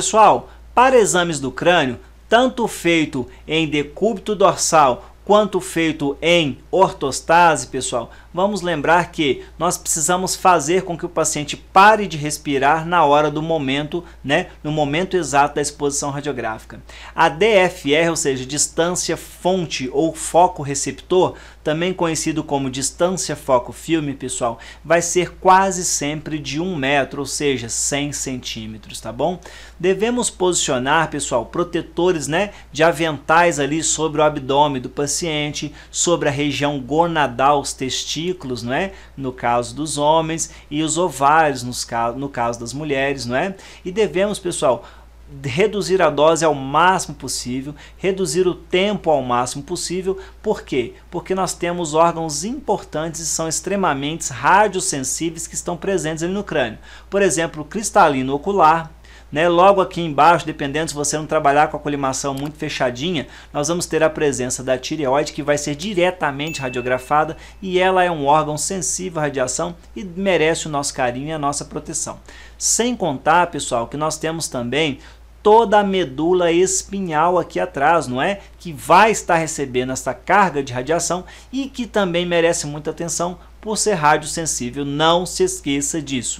Pessoal, para exames do crânio, tanto feito em decúbito dorsal Quanto feito em ortostase, pessoal, vamos lembrar que nós precisamos fazer com que o paciente pare de respirar na hora do momento, né, no momento exato da exposição radiográfica. A DFR, ou seja, distância fonte ou foco receptor, também conhecido como distância foco filme, pessoal, vai ser quase sempre de 1 metro, ou seja, 100 centímetros, tá bom? Devemos posicionar, pessoal, protetores, né, de aventais ali sobre o abdômen do paciente paciente, sobre a região gonadal, os testículos, não é? No caso dos homens, e os ovários, nos caso, no caso das mulheres, não é? E devemos, pessoal, reduzir a dose ao máximo possível, reduzir o tempo ao máximo possível. Por quê? Porque nós temos órgãos importantes e são extremamente radiosensíveis que estão presentes ali no crânio. Por exemplo, o cristalino ocular, né? Logo aqui embaixo, dependendo se você não trabalhar com a colimação muito fechadinha, nós vamos ter a presença da tireoide que vai ser diretamente radiografada e ela é um órgão sensível à radiação e merece o nosso carinho e a nossa proteção. Sem contar, pessoal, que nós temos também toda a medula espinhal aqui atrás, não é? Que vai estar recebendo essa carga de radiação e que também merece muita atenção por ser radiosensível. sensível. Não se esqueça disso.